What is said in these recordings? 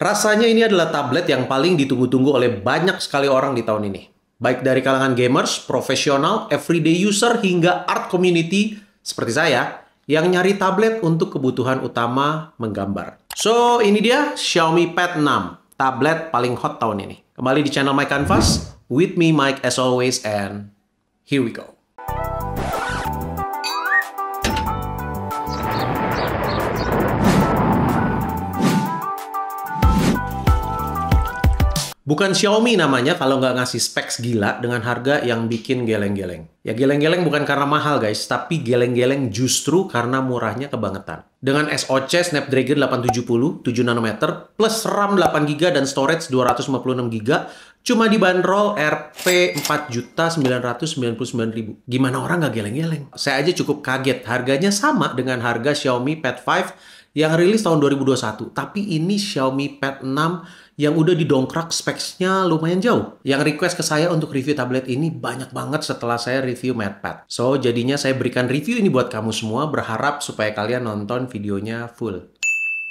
Rasanya ini adalah tablet yang paling ditunggu-tunggu oleh banyak sekali orang di tahun ini. Baik dari kalangan gamers, profesional, everyday user, hingga art community seperti saya yang nyari tablet untuk kebutuhan utama menggambar. So, ini dia Xiaomi Pad 6, tablet paling hot tahun ini. Kembali di channel My Canvas, with me Mike as always, and here we go. Bukan Xiaomi namanya kalau nggak ngasih specs gila dengan harga yang bikin geleng-geleng. Ya geleng-geleng bukan karena mahal guys, tapi geleng-geleng justru karena murahnya kebangetan. Dengan SoC Snapdragon 870, 7 nanometer plus RAM 8GB dan storage 256GB, cuma dibanderol Rp 4.999.000. Gimana orang nggak geleng-geleng? Saya aja cukup kaget, harganya sama dengan harga Xiaomi Pad 5 yang rilis tahun 2021. Tapi ini Xiaomi Pad 6 yang udah didongkrak speknya lumayan jauh. Yang request ke saya untuk review tablet ini banyak banget setelah saya review MatePad. So, jadinya saya berikan review ini buat kamu semua, berharap supaya kalian nonton videonya full.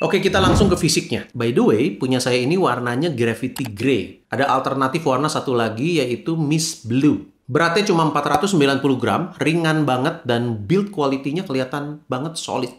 Oke, kita langsung ke fisiknya. By the way, punya saya ini warnanya Gravity Gray. Ada alternatif warna satu lagi yaitu Miss Blue. Beratnya cuma 490 gram, ringan banget, dan build quality-nya kelihatan banget solid.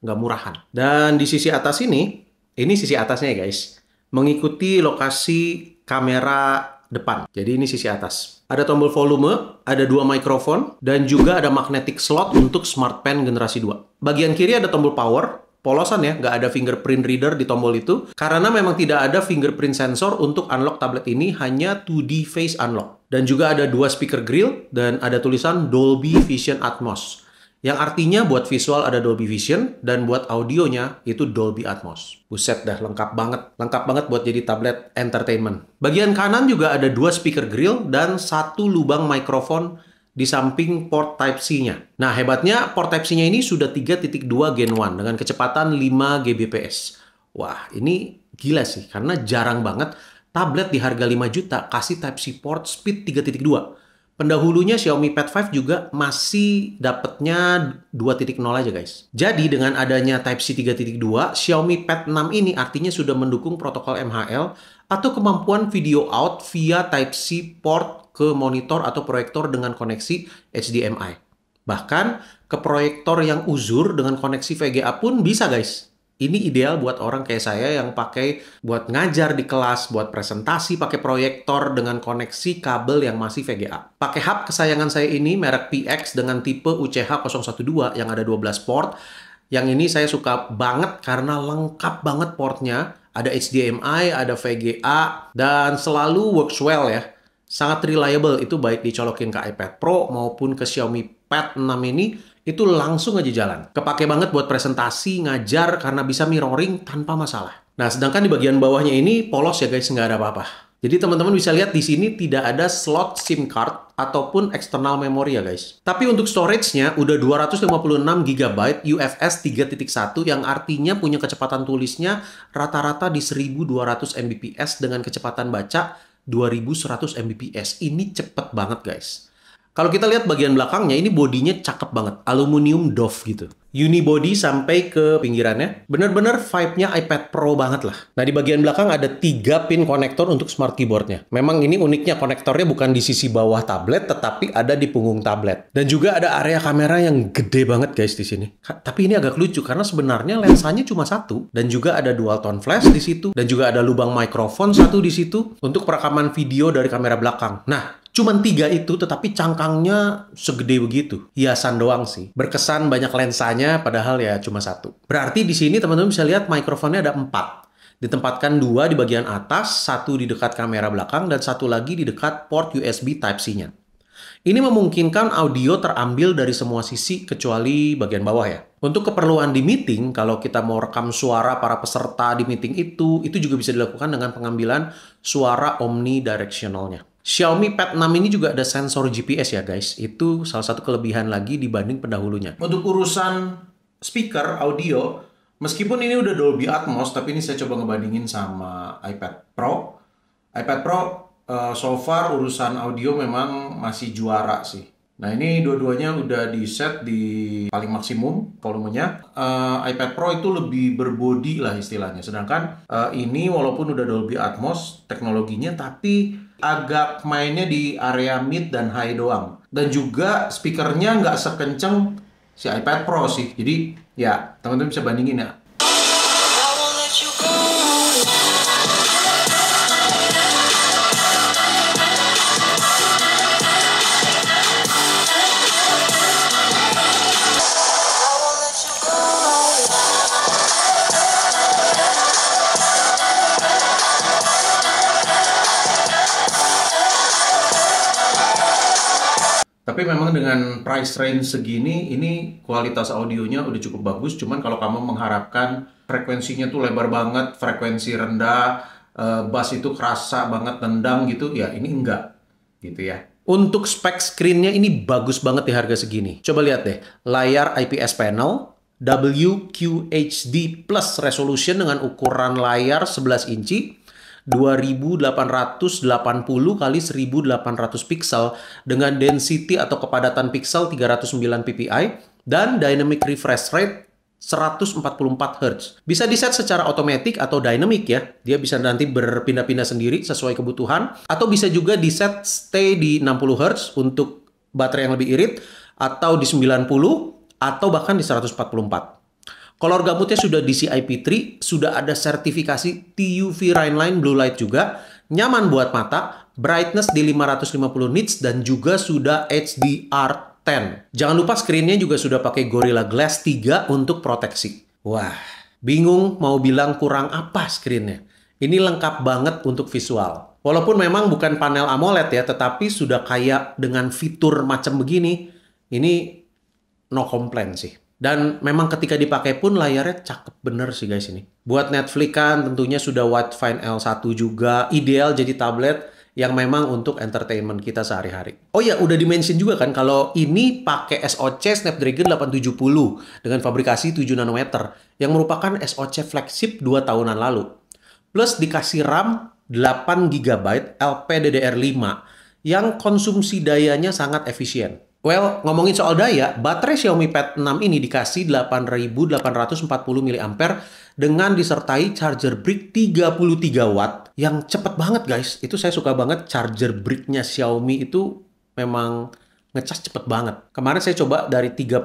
Nggak murahan. Dan di sisi atas ini, ini sisi atasnya ya guys mengikuti lokasi kamera depan. Jadi ini sisi atas. Ada tombol volume, ada dua mikrofon, dan juga ada magnetic slot untuk smart pen generasi 2. Bagian kiri ada tombol power, polosan ya, nggak ada fingerprint reader di tombol itu, karena memang tidak ada fingerprint sensor untuk unlock tablet ini, hanya 2D face unlock. Dan juga ada dua speaker grill, dan ada tulisan Dolby Vision Atmos. Yang artinya buat visual ada Dolby Vision dan buat audionya itu Dolby Atmos. Buset dah, lengkap banget. Lengkap banget buat jadi tablet entertainment. Bagian kanan juga ada dua speaker grill dan satu lubang mikrofon di samping port Type-C-nya. Nah, hebatnya port Type-C-nya ini sudah 3.2 Gen 1 dengan kecepatan 5 Gbps. Wah, ini gila sih karena jarang banget tablet di harga 5 juta kasih Type-C port speed 3.2. Pendahulunya Xiaomi Pad 5 juga masih dapatnya 2.0 aja guys. Jadi dengan adanya Type-C 3.2, Xiaomi Pad 6 ini artinya sudah mendukung protokol MHL atau kemampuan video out via Type-C port ke monitor atau proyektor dengan koneksi HDMI. Bahkan ke proyektor yang uzur dengan koneksi VGA pun bisa guys. Ini ideal buat orang kayak saya yang pakai buat ngajar di kelas, buat presentasi pakai proyektor dengan koneksi kabel yang masih VGA. Pakai hub kesayangan saya ini merek PX dengan tipe UCH012 yang ada 12 port. Yang ini saya suka banget karena lengkap banget portnya. Ada HDMI, ada VGA, dan selalu works well ya. Sangat reliable, itu baik dicolokin ke iPad Pro maupun ke Xiaomi Pad 6 ini itu langsung aja jalan. Kepake banget buat presentasi, ngajar, karena bisa mirroring tanpa masalah. Nah, sedangkan di bagian bawahnya ini polos ya guys, nggak ada apa-apa. Jadi teman-teman bisa lihat di sini tidak ada slot SIM card ataupun eksternal memori ya guys. Tapi untuk storage-nya udah 256 GB UFS 3.1 yang artinya punya kecepatan tulisnya rata-rata di 1200 Mbps dengan kecepatan baca 2100 Mbps. Ini cepet banget guys. Kalau kita lihat bagian belakangnya, ini bodinya cakep banget. Aluminium Dove gitu. Unibody sampai ke pinggirannya. Bener-bener vibe-nya iPad Pro banget lah. Nah, di bagian belakang ada tiga pin konektor untuk smart keyboardnya. Memang ini uniknya konektornya bukan di sisi bawah tablet, tetapi ada di punggung tablet. Dan juga ada area kamera yang gede banget guys di sini. Tapi ini agak lucu karena sebenarnya lensanya cuma satu. Dan juga ada dual tone flash di situ. Dan juga ada lubang mikrofon satu di situ untuk perekaman video dari kamera belakang. Nah, Cuman tiga itu, tetapi cangkangnya segede begitu. Hiasan doang sih. Berkesan banyak lensanya, padahal ya cuma satu. Berarti di sini teman-teman bisa lihat mikrofonnya ada empat. Ditempatkan dua di bagian atas, satu di dekat kamera belakang, dan satu lagi di dekat port USB Type-C-nya. Ini memungkinkan audio terambil dari semua sisi kecuali bagian bawah ya. Untuk keperluan di meeting, kalau kita mau rekam suara para peserta di meeting itu, itu juga bisa dilakukan dengan pengambilan suara omnidirectionalnya. Xiaomi Pad 6 ini juga ada sensor GPS ya guys. Itu salah satu kelebihan lagi dibanding pendahulunya. Untuk urusan speaker audio, meskipun ini udah Dolby Atmos, tapi ini saya coba ngebandingin sama iPad Pro. iPad Pro uh, so far urusan audio memang masih juara sih. Nah ini dua-duanya udah di set di paling maksimum volumenya. Uh, iPad Pro itu lebih berbodi lah istilahnya. Sedangkan uh, ini walaupun udah Dolby Atmos teknologinya, tapi agak mainnya di area mid dan high doang. Dan juga speakernya nggak sekenceng si iPad Pro sih. Jadi ya teman-teman bisa bandingin ya tapi memang dengan price range segini ini kualitas audionya udah cukup bagus cuman kalau kamu mengharapkan frekuensinya tuh lebar banget frekuensi rendah eh, bass itu kerasa banget tendang gitu ya ini enggak gitu ya untuk spek screennya ini bagus banget di harga segini coba lihat deh layar IPS panel WQHD plus resolution dengan ukuran layar 11 inci 2880 kali 1800 pixel dengan density atau kepadatan pixel 309 ppi dan dynamic refresh rate 144 Hz. Bisa di-set secara otomatis atau dynamic ya. Dia bisa nanti berpindah-pindah sendiri sesuai kebutuhan. Atau bisa juga di-set stay di 60 Hz untuk baterai yang lebih irit. Atau di 90 atau bahkan di 144. Kolor gabutnya sudah DCI-P3, sudah ada sertifikasi TUV Rhineline Blue Light juga, nyaman buat mata, brightness di 550 nits, dan juga sudah HDR10. Jangan lupa screennya juga sudah pakai Gorilla Glass 3 untuk proteksi. Wah, bingung mau bilang kurang apa screennya. Ini lengkap banget untuk visual. Walaupun memang bukan panel AMOLED ya, tetapi sudah kayak dengan fitur macam begini. Ini no complain sih. Dan memang ketika dipakai pun layarnya cakep bener sih guys ini. Buat Netflix kan tentunya sudah Widevine L1 juga. Ideal jadi tablet yang memang untuk entertainment kita sehari-hari. Oh ya, udah dimention juga kan kalau ini pakai SoC Snapdragon 870 dengan fabrikasi 7 nanometer yang merupakan SoC flagship 2 tahunan lalu. Plus dikasih RAM 8 GB LPDDR5 yang konsumsi dayanya sangat efisien. Well, ngomongin soal daya, baterai Xiaomi Pad 6 ini dikasih 8.840 mAh dengan disertai charger brick 33 watt yang cepet banget guys. Itu saya suka banget charger bricknya Xiaomi itu memang ngecas cepet banget. Kemarin saya coba dari 30%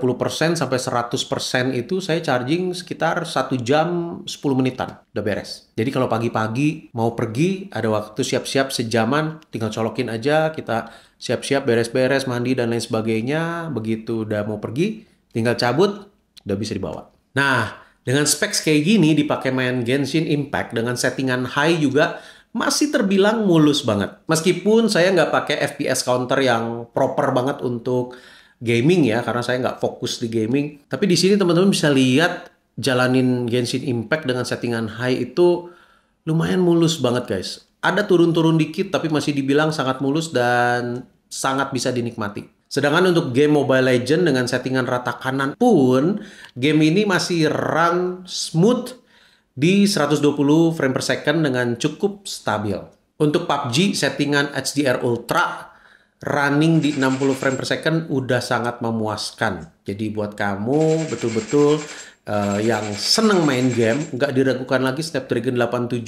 sampai 100% itu saya charging sekitar 1 jam 10 menitan. Udah beres. Jadi kalau pagi-pagi mau pergi, ada waktu siap-siap sejaman, tinggal colokin aja, kita siap-siap beres-beres, mandi dan lain sebagainya. Begitu udah mau pergi, tinggal cabut, udah bisa dibawa. Nah, dengan specs kayak gini dipakai main Genshin Impact dengan settingan high juga masih terbilang mulus banget. Meskipun saya nggak pakai FPS counter yang proper banget untuk gaming ya, karena saya nggak fokus di gaming. Tapi di sini teman-teman bisa lihat jalanin Genshin Impact dengan settingan high itu lumayan mulus banget guys. Ada turun-turun dikit tapi masih dibilang sangat mulus dan sangat bisa dinikmati. Sedangkan untuk game Mobile Legend dengan settingan rata kanan pun, game ini masih run smooth di 120 frame per second dengan cukup stabil. Untuk PUBG, settingan HDR Ultra running di 60 frame per second udah sangat memuaskan. Jadi buat kamu betul-betul uh, yang seneng main game, nggak diragukan lagi Snapdragon 870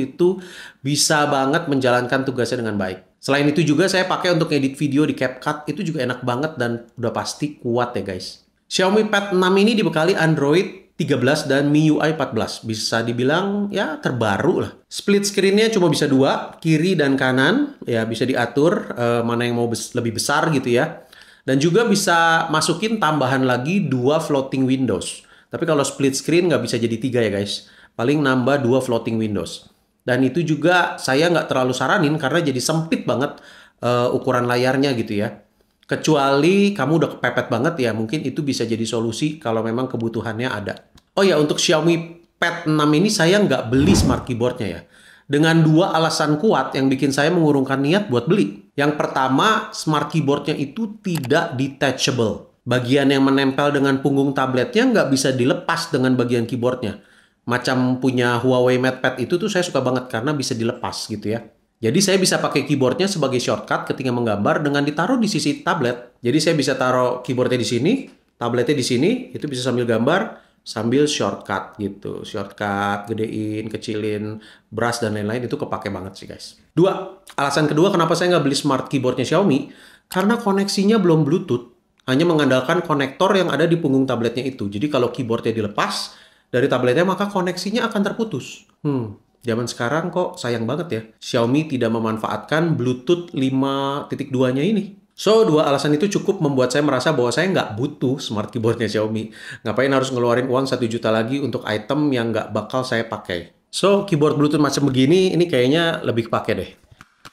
itu bisa banget menjalankan tugasnya dengan baik. Selain itu juga saya pakai untuk edit video di CapCut, itu juga enak banget dan udah pasti kuat ya guys. Xiaomi Pad 6 ini dibekali Android 13 dan MIUI 14. Bisa dibilang ya terbaru lah. Split screen cuma bisa dua, kiri dan kanan. Ya bisa diatur eh, mana yang mau bes lebih besar gitu ya. Dan juga bisa masukin tambahan lagi dua floating windows. Tapi kalau split screen nggak bisa jadi tiga ya guys. Paling nambah dua floating windows. Dan itu juga saya nggak terlalu saranin karena jadi sempit banget uh, ukuran layarnya gitu ya. Kecuali kamu udah kepepet banget ya, mungkin itu bisa jadi solusi kalau memang kebutuhannya ada. Oh ya, untuk Xiaomi Pad 6 ini saya nggak beli smart keyboardnya ya. Dengan dua alasan kuat yang bikin saya mengurungkan niat buat beli. Yang pertama, smart keyboardnya itu tidak detachable. Bagian yang menempel dengan punggung tabletnya nggak bisa dilepas dengan bagian keyboardnya. Macam punya Huawei MatePad itu tuh saya suka banget karena bisa dilepas gitu ya. Jadi saya bisa pakai keyboardnya sebagai shortcut ketika menggambar dengan ditaruh di sisi tablet. Jadi saya bisa taruh keyboardnya di sini, tabletnya di sini, itu bisa sambil gambar, sambil shortcut gitu. Shortcut, gedein, kecilin, brush dan lain-lain itu kepake banget sih guys. Dua, alasan kedua kenapa saya nggak beli smart keyboardnya Xiaomi, karena koneksinya belum Bluetooth. Hanya mengandalkan konektor yang ada di punggung tabletnya itu. Jadi kalau keyboardnya dilepas dari tabletnya maka koneksinya akan terputus. Hmm, Zaman sekarang kok sayang banget ya, Xiaomi tidak memanfaatkan Bluetooth 5.2-nya ini. So, dua alasan itu cukup membuat saya merasa bahwa saya nggak butuh smart keyboardnya Xiaomi. Ngapain harus ngeluarin uang satu juta lagi untuk item yang nggak bakal saya pakai. So, keyboard Bluetooth macam begini, ini kayaknya lebih kepake deh.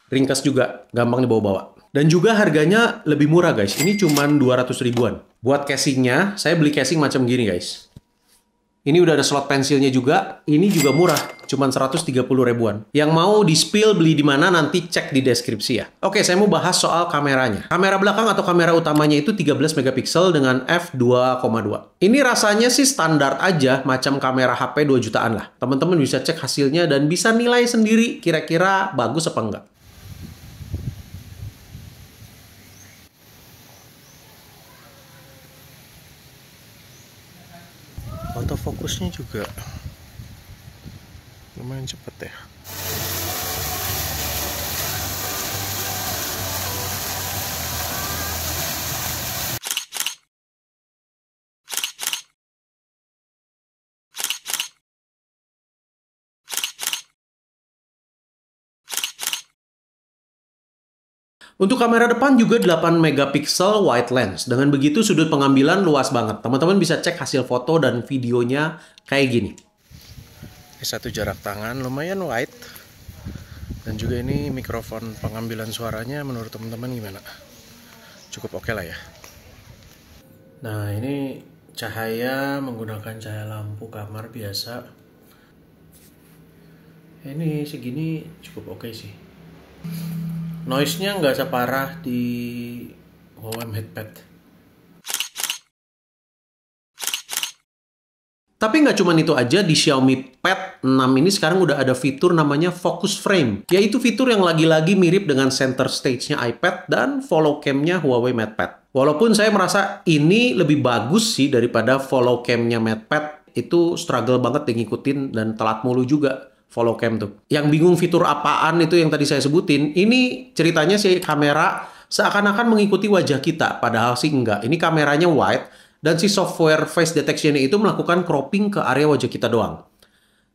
Ringkas juga, gampang dibawa-bawa. Dan juga harganya lebih murah guys, ini cuma 200 ribuan. Buat casingnya, saya beli casing macam gini guys. Ini udah ada slot pensilnya juga. Ini juga murah, cuman 130 ribuan. Yang mau di spill beli di mana nanti cek di deskripsi ya. Oke, saya mau bahas soal kameranya. Kamera belakang atau kamera utamanya itu 13 megapiksel dengan f2,2. Ini rasanya sih standar aja macam kamera HP 2 jutaan lah. Teman-teman bisa cek hasilnya dan bisa nilai sendiri kira-kira bagus apa enggak. autofocusnya juga lumayan cepet ya Untuk kamera depan juga 8 megapiksel wide lens. Dengan begitu sudut pengambilan luas banget. Teman-teman bisa cek hasil foto dan videonya kayak gini. Ini Satu jarak tangan lumayan wide. Dan juga ini mikrofon pengambilan suaranya menurut teman-teman gimana? Cukup oke okay lah ya. Nah ini cahaya menggunakan cahaya lampu kamar biasa. Ini segini cukup oke okay sih noise-nya nggak separah di Huawei headpad. Tapi nggak cuma itu aja, di Xiaomi Pad 6 ini sekarang udah ada fitur namanya Focus Frame, yaitu fitur yang lagi-lagi mirip dengan center stage-nya iPad dan follow cam-nya Huawei MatePad. Walaupun saya merasa ini lebih bagus sih daripada follow cam-nya MatePad, itu struggle banget ngikutin dan telat mulu juga follow cam tuh. Yang bingung fitur apaan itu yang tadi saya sebutin, ini ceritanya si kamera seakan-akan mengikuti wajah kita, padahal sih enggak. Ini kameranya wide, dan si software face detection itu melakukan cropping ke area wajah kita doang.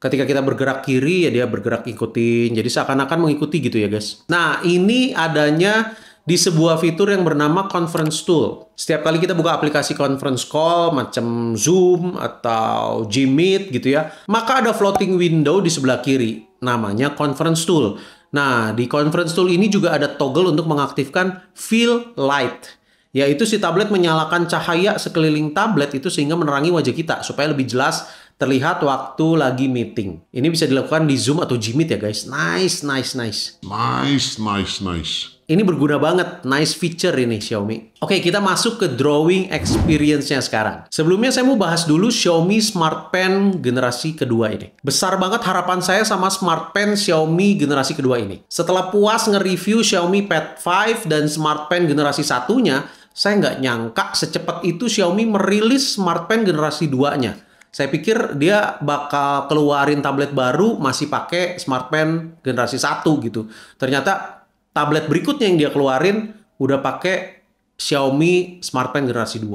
Ketika kita bergerak kiri, ya dia bergerak ikutin. Jadi seakan-akan mengikuti gitu ya guys. Nah, ini adanya di sebuah fitur yang bernama Conference Tool. Setiap kali kita buka aplikasi conference call macam Zoom atau Gmeet gitu ya, maka ada floating window di sebelah kiri namanya Conference Tool. Nah, di Conference Tool ini juga ada toggle untuk mengaktifkan Fill Light yaitu si tablet menyalakan cahaya sekeliling tablet itu sehingga menerangi wajah kita supaya lebih jelas terlihat waktu lagi meeting. Ini bisa dilakukan di Zoom atau Jimit ya guys. Nice, nice, nice. Nice, nice, nice. Ini berguna banget, nice feature ini Xiaomi. Oke, kita masuk ke drawing experience-nya sekarang. Sebelumnya saya mau bahas dulu Xiaomi Smart Pen generasi kedua ini. Besar banget harapan saya sama Smart Pen Xiaomi generasi kedua ini. Setelah puas nge-review Xiaomi Pad 5 dan Smart Pen generasi satunya, saya nggak nyangka secepat itu Xiaomi merilis Smart Pen generasi 2-nya. Saya pikir dia bakal keluarin tablet baru masih pakai Smart Pen generasi 1 gitu. Ternyata tablet berikutnya yang dia keluarin udah pakai Xiaomi Smart Pen generasi 2.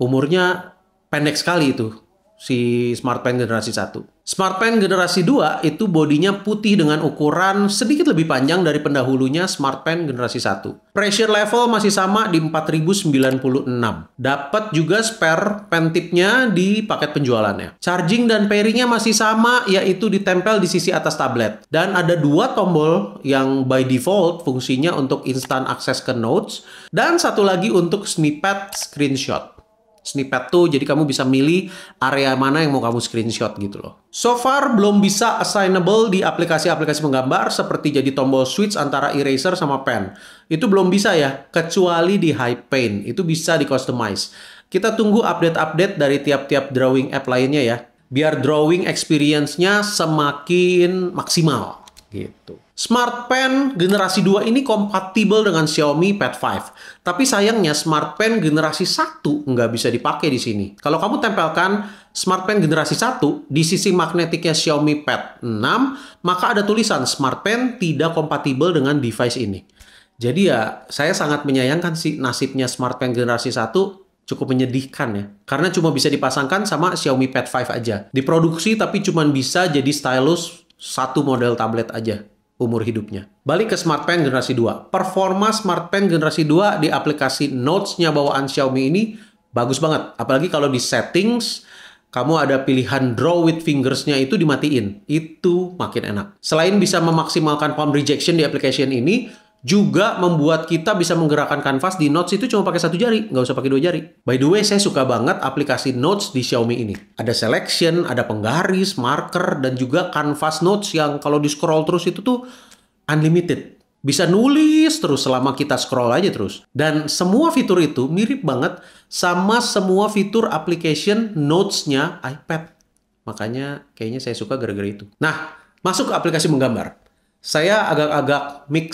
Umurnya pendek sekali itu si Smart Pen generasi 1. SmartPen generasi 2 itu bodinya putih dengan ukuran sedikit lebih panjang dari pendahulunya SmartPen generasi 1. Pressure level masih sama di 4096. Dapat juga spare pen tipnya di paket penjualannya. Charging dan pairingnya masih sama yaitu ditempel di sisi atas tablet. Dan ada dua tombol yang by default fungsinya untuk instant akses ke notes dan satu lagi untuk snippet screenshot snippet tuh jadi kamu bisa milih area mana yang mau kamu screenshot gitu loh. So far belum bisa assignable di aplikasi-aplikasi menggambar seperti jadi tombol switch antara eraser sama pen. Itu belum bisa ya, kecuali di high paint itu bisa di customize. Kita tunggu update-update dari tiap-tiap drawing app lainnya ya, biar drawing experience-nya semakin maksimal gitu. Smart Pen generasi 2 ini kompatibel dengan Xiaomi Pad 5. Tapi sayangnya Smart Pen generasi 1 nggak bisa dipakai di sini. Kalau kamu tempelkan Smart Pen generasi 1 di sisi magnetiknya Xiaomi Pad 6, maka ada tulisan Smart Pen tidak kompatibel dengan device ini. Jadi ya saya sangat menyayangkan sih nasibnya Smart Pen generasi 1 cukup menyedihkan ya. Karena cuma bisa dipasangkan sama Xiaomi Pad 5 aja. Diproduksi tapi cuma bisa jadi stylus satu model tablet aja umur hidupnya. Balik ke Smart Pen generasi 2. Performa Pen generasi 2 di aplikasi Notes-nya bawaan Xiaomi ini bagus banget. Apalagi kalau di settings kamu ada pilihan draw with fingers-nya itu dimatiin. Itu makin enak. Selain bisa memaksimalkan palm rejection di application ini, juga membuat kita bisa menggerakkan kanvas di Notes itu cuma pakai satu jari, nggak usah pakai dua jari. By the way, saya suka banget aplikasi Notes di Xiaomi ini. Ada selection, ada penggaris, marker, dan juga kanvas Notes yang kalau di scroll terus itu tuh unlimited. Bisa nulis terus selama kita scroll aja terus. Dan semua fitur itu mirip banget sama semua fitur application Notes-nya iPad. Makanya kayaknya saya suka gara-gara itu. Nah, masuk ke aplikasi menggambar. Saya agak-agak mix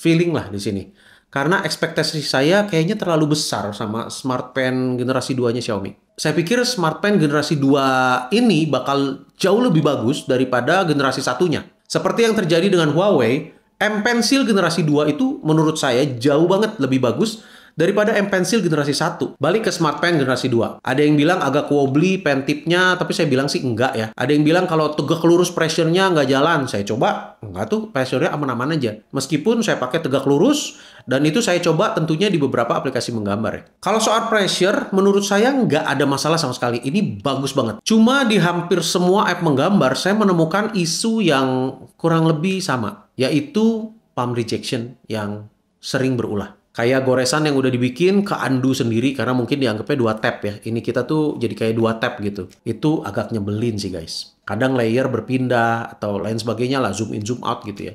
feeling lah di sini. Karena ekspektasi saya kayaknya terlalu besar sama smart pen generasi 2-nya Xiaomi. Saya pikir smart pen generasi 2 ini bakal jauh lebih bagus daripada generasi satunya. Seperti yang terjadi dengan Huawei, M Pencil generasi 2 itu menurut saya jauh banget lebih bagus daripada M Pencil generasi 1. Balik ke Smart Pen generasi 2. Ada yang bilang agak wobbly pen tipnya, tapi saya bilang sih enggak ya. Ada yang bilang kalau tegak lurus pressure-nya nggak jalan. Saya coba, enggak tuh, pressure-nya aman-aman aja. Meskipun saya pakai tegak lurus, dan itu saya coba tentunya di beberapa aplikasi menggambar ya. Kalau soal pressure, menurut saya nggak ada masalah sama sekali. Ini bagus banget. Cuma di hampir semua app menggambar, saya menemukan isu yang kurang lebih sama. Yaitu palm rejection yang sering berulah kayak goresan yang udah dibikin ke andu sendiri karena mungkin dianggapnya dua tab ya. Ini kita tuh jadi kayak dua tab gitu. Itu agak nyebelin sih guys. Kadang layer berpindah atau lain sebagainya lah zoom in zoom out gitu ya.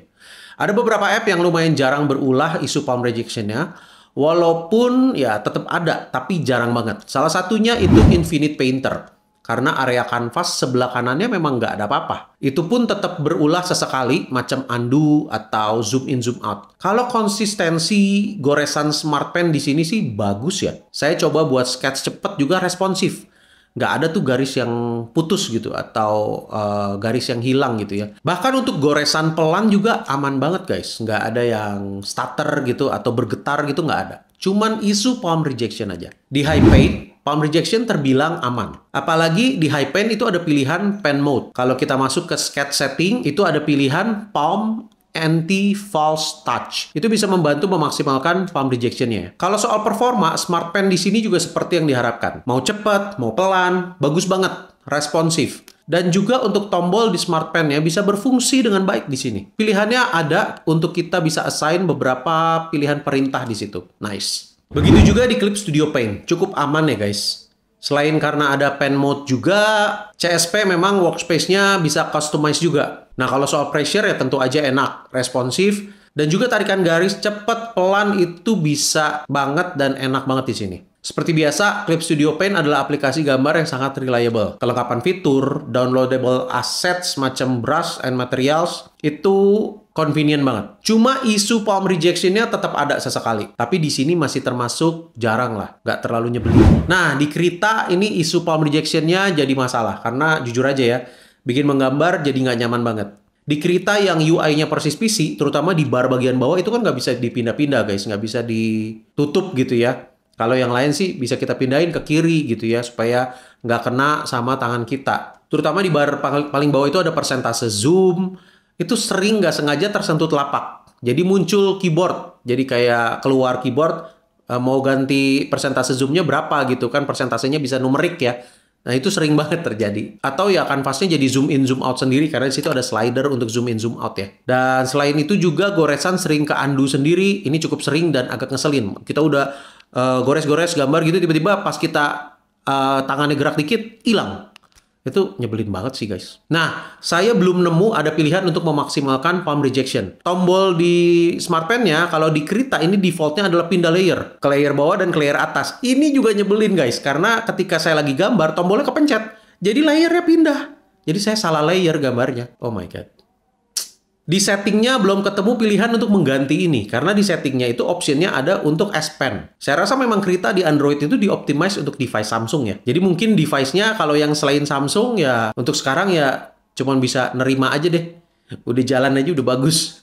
Ada beberapa app yang lumayan jarang berulah isu palm rejectionnya. Walaupun ya tetap ada tapi jarang banget. Salah satunya itu Infinite Painter karena area kanvas sebelah kanannya memang nggak ada apa-apa. Itu pun tetap berulah sesekali macam undo atau zoom in zoom out. Kalau konsistensi goresan smart pen di sini sih bagus ya. Saya coba buat sketch cepet juga responsif. Nggak ada tuh garis yang putus gitu atau uh, garis yang hilang gitu ya. Bahkan untuk goresan pelan juga aman banget guys. Nggak ada yang stutter gitu atau bergetar gitu nggak ada. Cuman isu palm rejection aja. Di high paid Palm rejection terbilang aman. Apalagi di high pen itu ada pilihan pen mode. Kalau kita masuk ke sketch setting, itu ada pilihan palm anti false touch. Itu bisa membantu memaksimalkan palm rejectionnya. Kalau soal performa, smart pen di sini juga seperti yang diharapkan. Mau cepat, mau pelan, bagus banget, responsif. Dan juga untuk tombol di smart pen ya bisa berfungsi dengan baik di sini. Pilihannya ada untuk kita bisa assign beberapa pilihan perintah di situ. Nice. Begitu juga di klip Studio Paint, cukup aman ya guys. Selain karena ada pen mode juga, CSP memang workspace-nya bisa customize juga. Nah kalau soal pressure ya tentu aja enak, responsif, dan juga tarikan garis cepat pelan itu bisa banget dan enak banget di sini. Seperti biasa, Clip Studio Paint adalah aplikasi gambar yang sangat reliable. Kelengkapan fitur, downloadable assets macam brush and materials itu convenient banget. Cuma isu palm rejection-nya tetap ada sesekali. Tapi di sini masih termasuk jarang lah. Nggak terlalu nyebelin. Nah, di Krita ini isu palm rejection-nya jadi masalah. Karena jujur aja ya, bikin menggambar jadi nggak nyaman banget. Di Krita yang UI-nya persis PC, terutama di bar bagian bawah itu kan nggak bisa dipindah-pindah guys, nggak bisa ditutup gitu ya. Kalau yang lain sih bisa kita pindahin ke kiri gitu ya supaya nggak kena sama tangan kita. Terutama di bar paling bawah itu ada persentase zoom. Itu sering nggak sengaja tersentuh telapak. Jadi muncul keyboard. Jadi kayak keluar keyboard eh, mau ganti persentase zoomnya berapa gitu kan persentasenya bisa numerik ya. Nah itu sering banget terjadi. Atau ya kanvasnya jadi zoom in zoom out sendiri karena di situ ada slider untuk zoom in zoom out ya. Dan selain itu juga goresan sering ke undo sendiri. Ini cukup sering dan agak ngeselin. Kita udah Eh, gores-gores uh, gambar gitu tiba-tiba pas kita uh, tangannya gerak dikit hilang. Itu nyebelin banget sih guys. Nah, saya belum nemu ada pilihan untuk memaksimalkan palm rejection. Tombol di pen nya kalau di kereta ini defaultnya adalah pindah layer. Ke layer bawah dan ke layer atas. Ini juga nyebelin guys. Karena ketika saya lagi gambar, tombolnya kepencet. Jadi layernya pindah. Jadi saya salah layer gambarnya. Oh my god di settingnya belum ketemu pilihan untuk mengganti ini karena di settingnya itu optionnya ada untuk S Pen. Saya rasa memang kereta di Android itu dioptimize untuk device Samsung ya. Jadi mungkin device-nya kalau yang selain Samsung ya untuk sekarang ya cuman bisa nerima aja deh. Udah jalan aja udah bagus.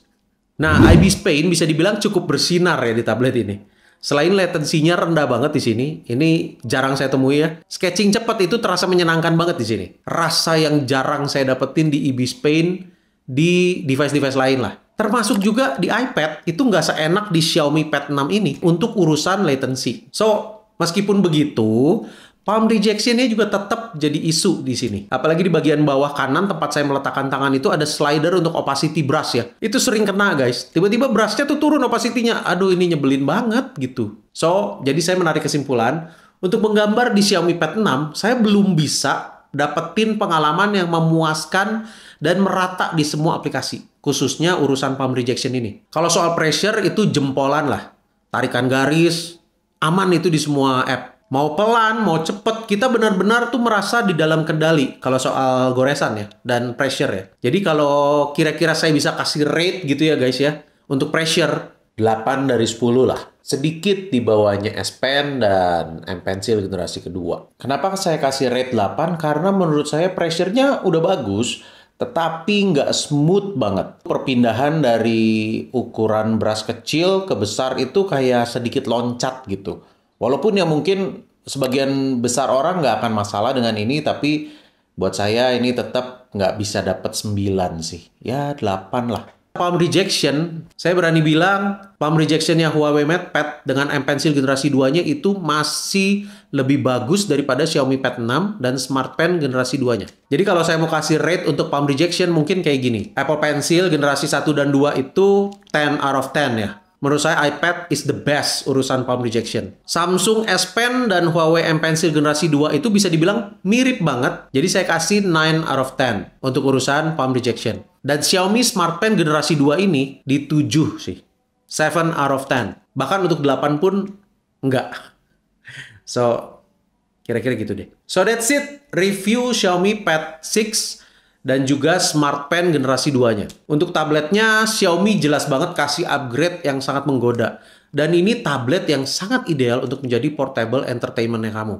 Nah, IBIS Paint bisa dibilang cukup bersinar ya di tablet ini. Selain latensinya rendah banget di sini, ini jarang saya temui ya. Sketching cepat itu terasa menyenangkan banget di sini. Rasa yang jarang saya dapetin di IBIS Paint di device-device lain lah. Termasuk juga di iPad, itu nggak seenak di Xiaomi Pad 6 ini untuk urusan latency. So, meskipun begitu, palm rejectionnya juga tetap jadi isu di sini. Apalagi di bagian bawah kanan tempat saya meletakkan tangan itu ada slider untuk opacity brush ya. Itu sering kena guys. Tiba-tiba brushnya tuh turun opacity-nya. Aduh ini nyebelin banget gitu. So, jadi saya menarik kesimpulan. Untuk menggambar di Xiaomi Pad 6, saya belum bisa dapetin pengalaman yang memuaskan dan merata di semua aplikasi, khususnya urusan palm rejection ini. Kalau soal pressure itu jempolan lah, tarikan garis, aman itu di semua app. Mau pelan, mau cepet, kita benar-benar tuh merasa di dalam kendali kalau soal goresan ya, dan pressure ya. Jadi kalau kira-kira saya bisa kasih rate gitu ya guys ya, untuk pressure, 8 dari 10 lah. Sedikit di bawahnya S Pen dan M Pencil generasi kedua. Kenapa saya kasih rate 8? Karena menurut saya pressure-nya udah bagus, tetapi nggak smooth banget. Perpindahan dari ukuran beras kecil ke besar itu kayak sedikit loncat gitu. Walaupun ya mungkin sebagian besar orang nggak akan masalah dengan ini, tapi buat saya ini tetap nggak bisa dapat 9 sih. Ya 8 lah. Palm rejection, saya berani bilang palm rejectionnya Huawei Mate Pad dengan M Pencil generasi 2-nya itu masih lebih bagus daripada Xiaomi Pad 6 dan Smart Pen generasi 2-nya. Jadi kalau saya mau kasih rate untuk palm rejection mungkin kayak gini. Apple Pencil generasi 1 dan 2 itu 10 out of 10 ya. Menurut saya iPad is the best urusan palm rejection. Samsung S Pen dan Huawei M Pencil generasi 2 itu bisa dibilang mirip banget. Jadi saya kasih 9 out of 10 untuk urusan palm rejection. Dan Xiaomi Smart Pen generasi 2 ini di 7 sih. 7 out of 10. Bahkan untuk 8 pun enggak. So, kira-kira gitu deh. So that's it. Review Xiaomi Pad 6 dan juga Smart Pen generasi 2-nya. Untuk tabletnya, Xiaomi jelas banget kasih upgrade yang sangat menggoda. Dan ini tablet yang sangat ideal untuk menjadi portable entertainmentnya kamu.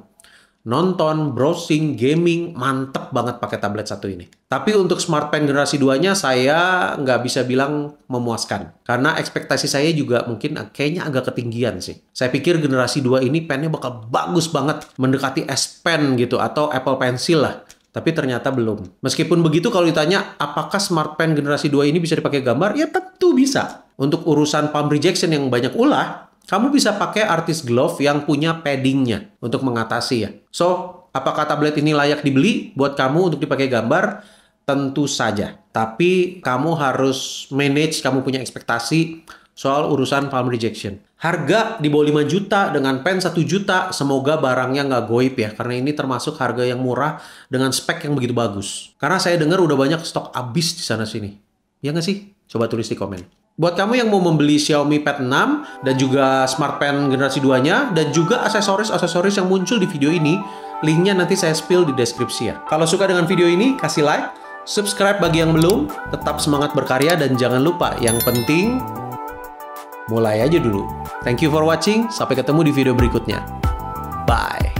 Nonton, browsing, gaming, mantep banget pakai tablet satu ini. Tapi untuk Smart Pen generasi 2-nya saya nggak bisa bilang memuaskan. Karena ekspektasi saya juga mungkin kayaknya agak ketinggian sih. Saya pikir generasi 2 ini pennya bakal bagus banget mendekati S Pen gitu atau Apple Pencil lah. Tapi ternyata belum. Meskipun begitu kalau ditanya apakah smart pen generasi 2 ini bisa dipakai gambar? Ya tentu bisa. Untuk urusan palm rejection yang banyak ulah, kamu bisa pakai artist glove yang punya paddingnya untuk mengatasi ya. So, apakah tablet ini layak dibeli buat kamu untuk dipakai gambar? Tentu saja. Tapi kamu harus manage, kamu punya ekspektasi soal urusan palm rejection. Harga di bawah 5 juta dengan pen 1 juta, semoga barangnya nggak goib ya, karena ini termasuk harga yang murah dengan spek yang begitu bagus. Karena saya dengar udah banyak stok abis di sana sini. Ya nggak sih? Coba tulis di komen. Buat kamu yang mau membeli Xiaomi Pad 6 dan juga Smart Pen generasi 2-nya dan juga aksesoris-aksesoris yang muncul di video ini, linknya nanti saya spill di deskripsi ya. Kalau suka dengan video ini, kasih like, subscribe bagi yang belum, tetap semangat berkarya dan jangan lupa yang penting mulai aja dulu. Thank you for watching, sampai ketemu di video berikutnya. Bye.